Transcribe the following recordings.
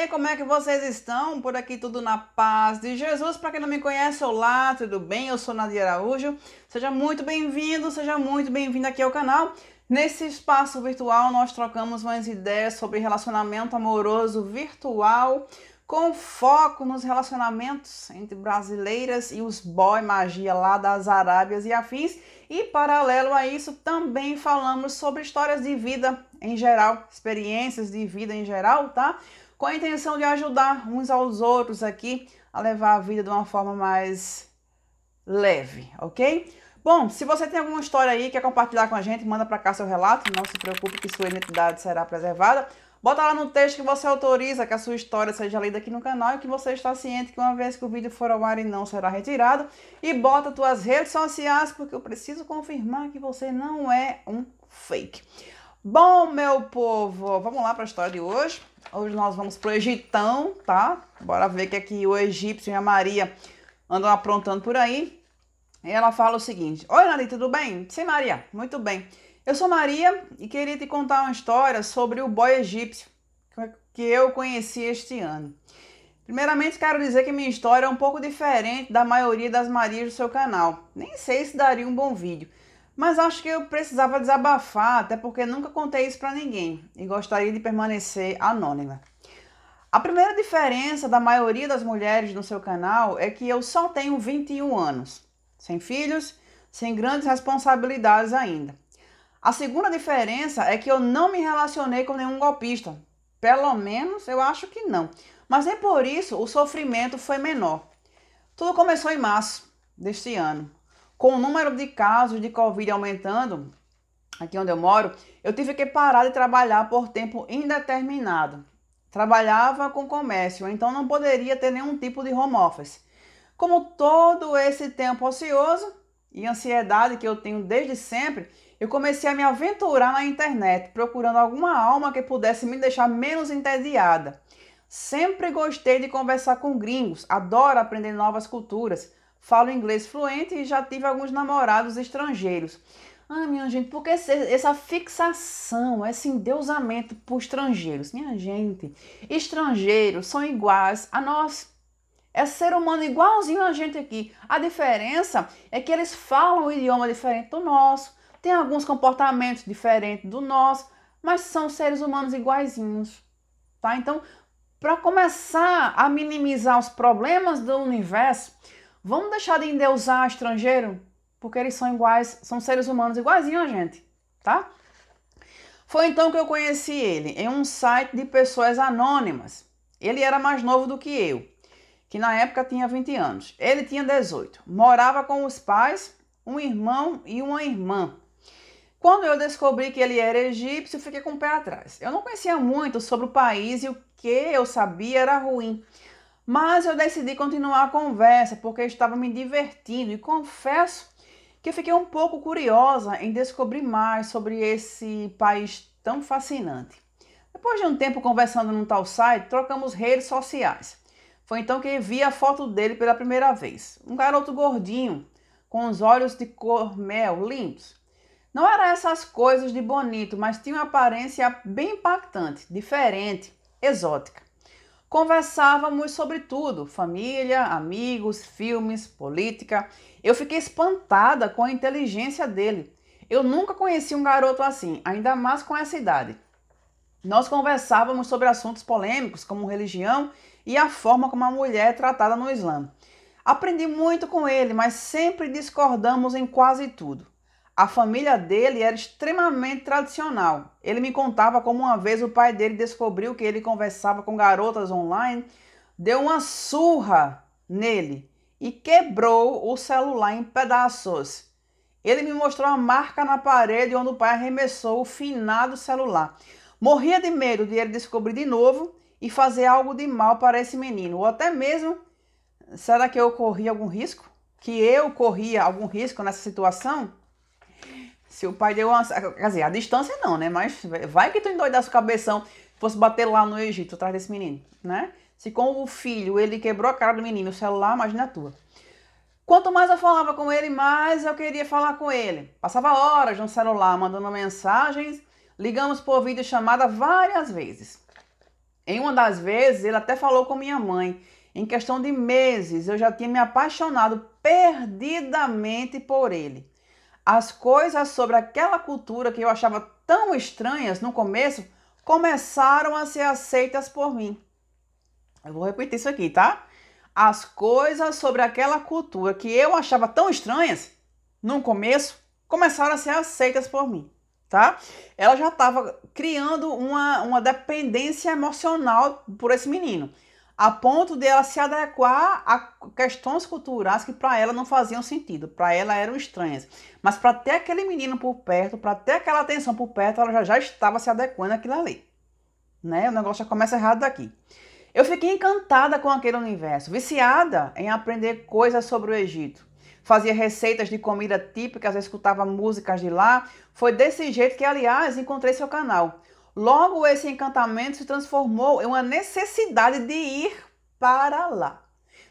aí, como é que vocês estão? Por aqui tudo na paz de Jesus. Para quem não me conhece, olá, tudo bem? Eu sou Nadia Araújo. Seja muito bem-vindo, seja muito bem-vindo aqui ao canal. Nesse espaço virtual, nós trocamos umas ideias sobre relacionamento amoroso virtual, com foco nos relacionamentos entre brasileiras e os boy magia lá das Arábias e afins. E paralelo a isso, também falamos sobre histórias de vida em geral, experiências de vida em geral, tá? com a intenção de ajudar uns aos outros aqui a levar a vida de uma forma mais leve, ok? Bom, se você tem alguma história aí, quer compartilhar com a gente, manda para cá seu relato, não se preocupe que sua identidade será preservada. Bota lá no texto que você autoriza que a sua história seja lida aqui no canal e que você está ciente que uma vez que o vídeo for ao ar e não será retirado. E bota suas redes sociais, porque eu preciso confirmar que você não é um fake. Bom, meu povo, vamos lá para a história de hoje. Hoje nós vamos pro Egitão, tá? Bora ver o que é que o egípcio e a Maria andam aprontando por aí. E ela fala o seguinte: Oi, Nani, tudo bem? Sim, Maria, muito bem. Eu sou Maria e queria te contar uma história sobre o boy egípcio que eu conheci este ano. Primeiramente, quero dizer que minha história é um pouco diferente da maioria das Marias do seu canal. Nem sei se daria um bom vídeo mas acho que eu precisava desabafar, até porque nunca contei isso para ninguém e gostaria de permanecer anônima. A primeira diferença da maioria das mulheres no seu canal é que eu só tenho 21 anos, sem filhos, sem grandes responsabilidades ainda. A segunda diferença é que eu não me relacionei com nenhum golpista. Pelo menos eu acho que não. Mas nem por isso o sofrimento foi menor. Tudo começou em março deste ano, com o número de casos de Covid aumentando, aqui onde eu moro, eu tive que parar de trabalhar por tempo indeterminado. Trabalhava com comércio, então não poderia ter nenhum tipo de home office. Como todo esse tempo ocioso e ansiedade que eu tenho desde sempre, eu comecei a me aventurar na internet, procurando alguma alma que pudesse me deixar menos entediada. Sempre gostei de conversar com gringos, adoro aprender novas culturas falo inglês fluente e já tive alguns namorados estrangeiros. Ah, minha gente, por que essa fixação, esse endeusamento por estrangeiros? Minha gente, estrangeiros são iguais a nós. É ser humano igualzinho a gente aqui. A diferença é que eles falam um idioma diferente do nosso, têm alguns comportamentos diferentes do nosso, mas são seres humanos iguaizinhos, tá? Então, para começar a minimizar os problemas do universo, Vamos deixar de endeusar estrangeiro, porque eles são iguais, são seres humanos iguaizinho a gente, tá? Foi então que eu conheci ele em um site de pessoas anônimas. Ele era mais novo do que eu, que na época tinha 20 anos. Ele tinha 18. Morava com os pais, um irmão e uma irmã. Quando eu descobri que ele era egípcio, fiquei com o pé atrás. Eu não conhecia muito sobre o país e o que eu sabia era ruim. Mas eu decidi continuar a conversa porque estava me divertindo e confesso que fiquei um pouco curiosa em descobrir mais sobre esse país tão fascinante. Depois de um tempo conversando num tal site, trocamos redes sociais. Foi então que vi a foto dele pela primeira vez. Um garoto gordinho, com os olhos de cor mel limpos. Não era essas coisas de bonito, mas tinha uma aparência bem impactante, diferente, exótica. Conversávamos sobre tudo: família, amigos, filmes, política. Eu fiquei espantada com a inteligência dele. Eu nunca conheci um garoto assim, ainda mais com essa idade. Nós conversávamos sobre assuntos polêmicos, como religião e a forma como a mulher é tratada no Islã. Aprendi muito com ele, mas sempre discordamos em quase tudo. A família dele era extremamente tradicional. Ele me contava como uma vez o pai dele descobriu que ele conversava com garotas online, deu uma surra nele e quebrou o celular em pedaços. Ele me mostrou a marca na parede onde o pai arremessou o finado celular. Morria de medo de ele descobrir de novo e fazer algo de mal para esse menino, ou até mesmo será que eu corri algum risco? Que eu corria algum risco nessa situação? Se o pai deu uma. Quer dizer, a distância não, né? Mas vai que tu endoidasse o cabeção fosse bater lá no Egito atrás desse menino, né? Se com o filho ele quebrou a cara do menino, o celular, imagina a tua. Quanto mais eu falava com ele, mais eu queria falar com ele. Passava horas no celular mandando mensagens, ligamos por vídeo chamada várias vezes. Em uma das vezes, ele até falou com minha mãe. Em questão de meses, eu já tinha me apaixonado perdidamente por ele. As coisas sobre aquela cultura que eu achava tão estranhas no começo começaram a ser aceitas por mim. Eu vou repetir isso aqui, tá? As coisas sobre aquela cultura que eu achava tão estranhas no começo começaram a ser aceitas por mim, tá? Ela já estava criando uma, uma dependência emocional por esse menino a ponto de ela se adequar a questões culturais que para ela não faziam sentido, para ela eram estranhas. Mas para ter aquele menino por perto, para ter aquela atenção por perto, ela já, já estava se adequando àquilo ali. Né? O negócio já começa errado daqui. Eu fiquei encantada com aquele universo, viciada em aprender coisas sobre o Egito. Fazia receitas de comida típicas, escutava músicas de lá. Foi desse jeito que, aliás, encontrei seu canal. Logo, esse encantamento se transformou em uma necessidade de ir para lá,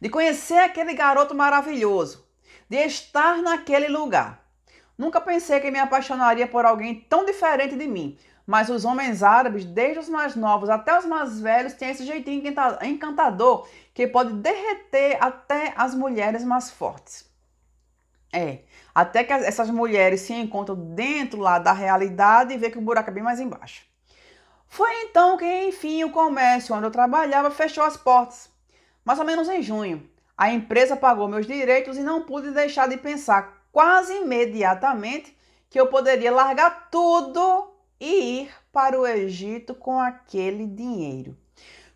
de conhecer aquele garoto maravilhoso, de estar naquele lugar. Nunca pensei que me apaixonaria por alguém tão diferente de mim, mas os homens árabes, desde os mais novos até os mais velhos, têm esse jeitinho encantador que pode derreter até as mulheres mais fortes. É, até que essas mulheres se encontram dentro lá da realidade e vê que o buraco é bem mais embaixo. Foi então que, enfim, o comércio onde eu trabalhava fechou as portas. Mais ou menos em junho. A empresa pagou meus direitos e não pude deixar de pensar quase imediatamente que eu poderia largar tudo e ir para o Egito com aquele dinheiro.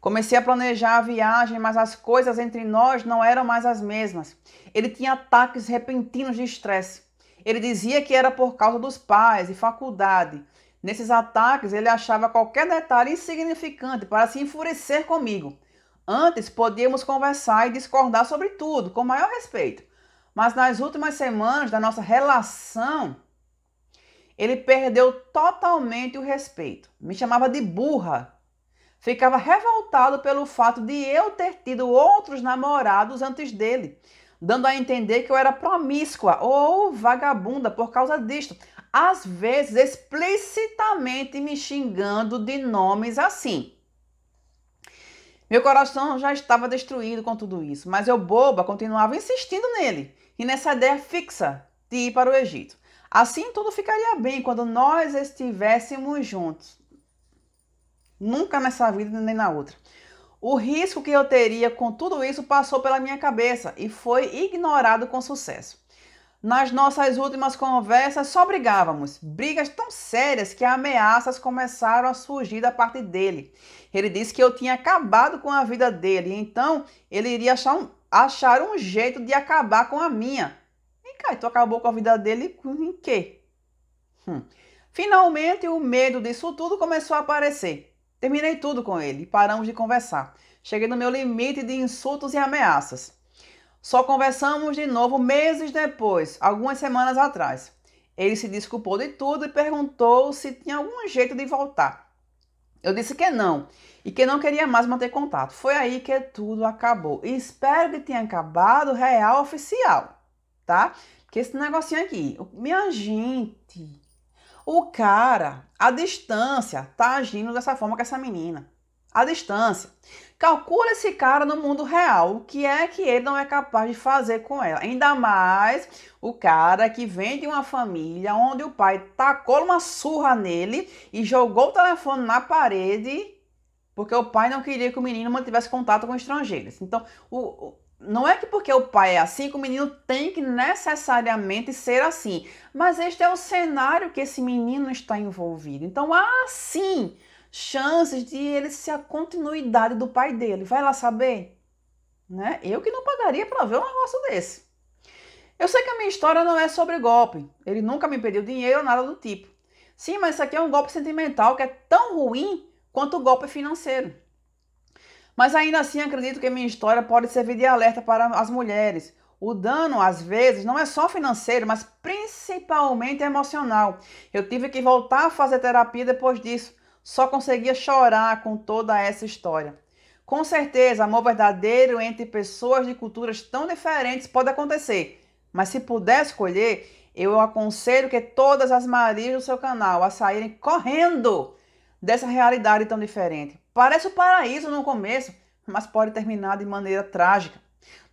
Comecei a planejar a viagem, mas as coisas entre nós não eram mais as mesmas. Ele tinha ataques repentinos de estresse. Ele dizia que era por causa dos pais e faculdade, Nesses ataques, ele achava qualquer detalhe insignificante para se enfurecer comigo. Antes podíamos conversar e discordar sobre tudo, com maior respeito. Mas nas últimas semanas da nossa relação, ele perdeu totalmente o respeito. Me chamava de burra. Ficava revoltado pelo fato de eu ter tido outros namorados antes dele, dando a entender que eu era promíscua ou vagabunda por causa disto, às vezes explicitamente me xingando de nomes assim. Meu coração já estava destruído com tudo isso, mas eu, boba, continuava insistindo nele e nessa ideia fixa de ir para o Egito. Assim tudo ficaria bem quando nós estivéssemos juntos. Nunca nessa vida nem na outra. O risco que eu teria com tudo isso passou pela minha cabeça e foi ignorado com sucesso. Nas nossas últimas conversas só brigávamos, brigas tão sérias que ameaças começaram a surgir da parte dele. Ele disse que eu tinha acabado com a vida dele, então ele iria achar um, achar um jeito de acabar com a minha. Vem cá, tu acabou com a vida dele em quê? Hum. Finalmente o medo disso tudo começou a aparecer. Terminei tudo com ele e paramos de conversar. Cheguei no meu limite de insultos e ameaças. Só conversamos de novo meses depois, algumas semanas atrás. Ele se desculpou de tudo e perguntou se tinha algum jeito de voltar. Eu disse que não e que não queria mais manter contato. Foi aí que tudo acabou. E espero que tenha acabado real oficial, tá? Que esse negocinho aqui, minha gente, o cara, a distância, tá agindo dessa forma com essa menina. A distância. Calcula esse cara no mundo real. O que é que ele não é capaz de fazer com ela? Ainda mais o cara que vem de uma família onde o pai tacou uma surra nele e jogou o telefone na parede porque o pai não queria que o menino mantivesse contato com estrangeiros. Então, o, não é que porque o pai é assim que o menino tem que necessariamente ser assim, mas este é o cenário que esse menino está envolvido. Então, assim chances de ele ser a continuidade do pai dele. Vai lá saber? Né? Eu que não pagaria para ver um negócio desse. Eu sei que a minha história não é sobre golpe. Ele nunca me pediu dinheiro ou nada do tipo. Sim, mas isso aqui é um golpe sentimental que é tão ruim quanto o golpe financeiro. Mas ainda assim acredito que minha história pode servir de alerta para as mulheres. O dano, às vezes, não é só financeiro, mas principalmente emocional. Eu tive que voltar a fazer terapia depois disso, só conseguia chorar com toda essa história. Com certeza, amor verdadeiro entre pessoas de culturas tão diferentes pode acontecer, mas se puder escolher, eu aconselho que todas as Marias do seu canal a saírem correndo dessa realidade tão diferente. Parece o um paraíso no começo, mas pode terminar de maneira trágica.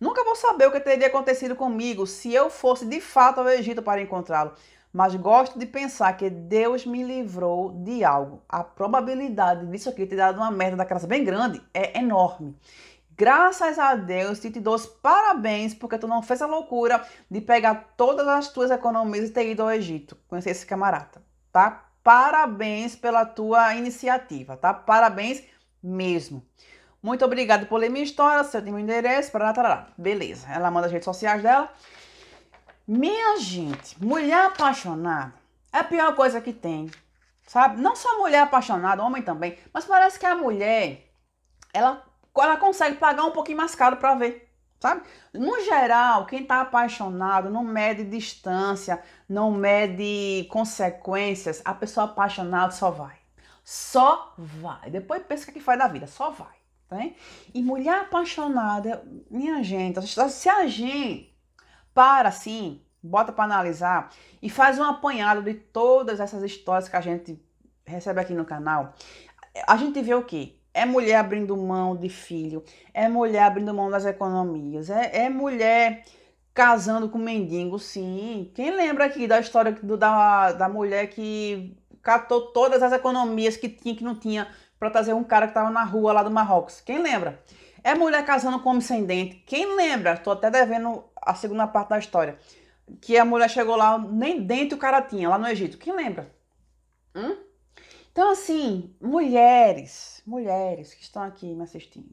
Nunca vou saber o que teria acontecido comigo se eu fosse de fato ao Egito para encontrá-lo mas gosto de pensar que Deus me livrou de algo. A probabilidade disso aqui ter dado uma merda da casa bem grande é enorme. Graças a Deus, te, dou os parabéns porque tu não fez a loucura de pegar todas as tuas economias e ter ido ao Egito. Conhecer esse camarada, tá? Parabéns pela tua iniciativa, tá? Parabéns mesmo. Muito obrigado por ler minha história, seu meu endereço, para Beleza. Ela manda as redes sociais dela. Minha gente, mulher apaixonada é a pior coisa que tem, sabe? Não só mulher apaixonada, homem também, mas parece que a mulher, ela, ela consegue pagar um pouquinho mais caro para ver, sabe? No geral, quem tá apaixonado não mede distância, não mede consequências, a pessoa apaixonada só vai. Só vai. Depois pensa o que faz da vida, só vai. Tá? E mulher apaixonada, minha gente, se a gente tá para assim, bota para analisar e faz um apanhado de todas essas histórias que a gente recebe aqui no canal. A gente vê o quê? É mulher abrindo mão de filho, é mulher abrindo mão das economias, é, é mulher casando com mendigo, sim. Quem lembra aqui da história do, da, da mulher que catou todas as economias que tinha que não tinha para trazer um cara que estava na rua lá do Marrocos? Quem lembra? É mulher casando com homem sem dente. Quem lembra? Estou até devendo a segunda parte da história. Que a mulher chegou lá, nem dente o cara tinha, lá no Egito. Quem lembra? Hum? Então, assim, mulheres, mulheres que estão aqui me assistindo,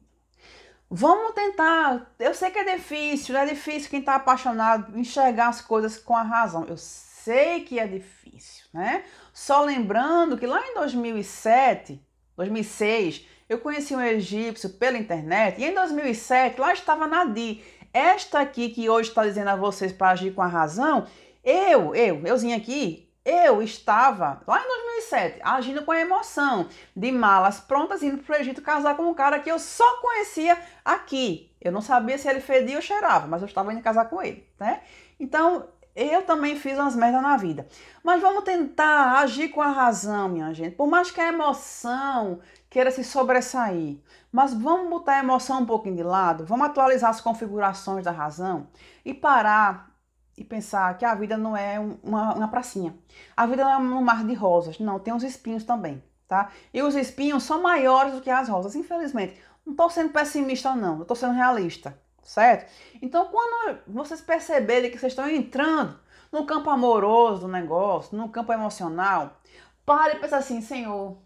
vamos tentar. Eu sei que é difícil, é difícil quem está apaixonado enxergar as coisas com a razão. Eu sei que é difícil, né? Só lembrando que lá em 2007, 2006, eu conheci um egípcio pela internet e em 2007 lá estava Nadir. Esta aqui que hoje está dizendo a vocês para agir com a razão, eu, eu, euzinho aqui, eu estava lá em 2007 agindo com emoção, de malas prontas, indo para o Egito casar com um cara que eu só conhecia aqui. Eu não sabia se ele fedia ou cheirava, mas eu estava indo casar com ele, né? Então, eu também fiz umas merdas na vida. Mas vamos tentar agir com a razão, minha gente. Por mais que a emoção queira se sobressair. Mas vamos botar a emoção um pouquinho de lado, vamos atualizar as configurações da razão e parar e pensar que a vida não é uma, uma pracinha. A vida não é um mar de rosas, não, tem os espinhos também, tá? E os espinhos são maiores do que as rosas, infelizmente. Não estou sendo pessimista, não, estou sendo realista, certo? Então, quando vocês perceberem que vocês estão entrando no campo amoroso do negócio, no campo emocional, pare e pense assim, Senhor,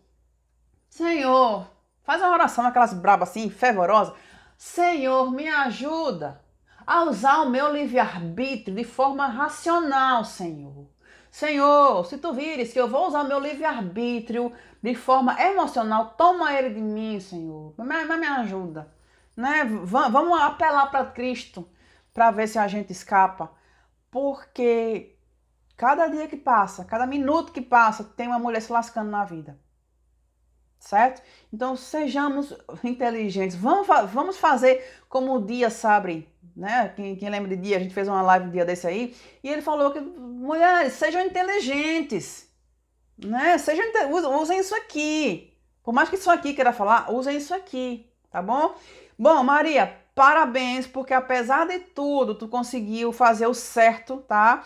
Senhor, faz uma oração, aquelas brabas assim, fervorosa. Senhor, me ajuda a usar o meu livre-arbítrio de forma racional, Senhor. Senhor, se tu vires que eu vou usar o meu livre-arbítrio de forma emocional, toma ele de mim, Senhor. Mas me, me ajuda. Né? Vamos apelar para Cristo para ver se a gente escapa. Porque cada dia que passa, cada minuto que passa, tem uma mulher se lascando na vida certo? Então sejamos inteligentes, vamos, vamos fazer como o Dia Sabre, né? Quem, quem lembra de Dia, a gente fez uma live um dia desse aí, e ele falou que mulheres, sejam inteligentes, né? Sejam, usem isso aqui, por mais que isso aqui queira falar, usem isso aqui, tá bom? Bom, Maria, parabéns, porque apesar de tudo, tu conseguiu fazer o certo, tá?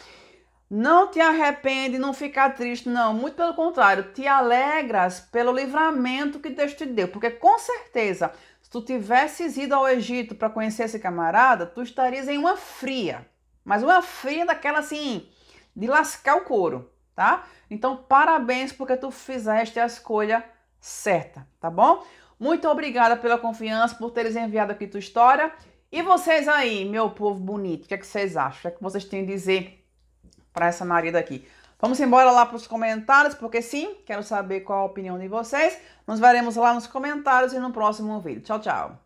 Não te arrepende, não fica triste, não. Muito pelo contrário, te alegras pelo livramento que Deus te deu. Porque com certeza, se tu tivesses ido ao Egito para conhecer esse camarada, tu estarias em uma fria. Mas uma fria daquela assim, de lascar o couro, tá? Então, parabéns porque tu fizeste a escolha certa, tá bom? Muito obrigada pela confiança, por teres enviado aqui tua história. E vocês aí, meu povo bonito, o que, é que vocês acham? O que, é que vocês têm a dizer? para essa Maria aqui. Vamos embora lá para os comentários, porque sim, quero saber qual a opinião de vocês. Nos veremos lá nos comentários e no próximo vídeo. Tchau, tchau.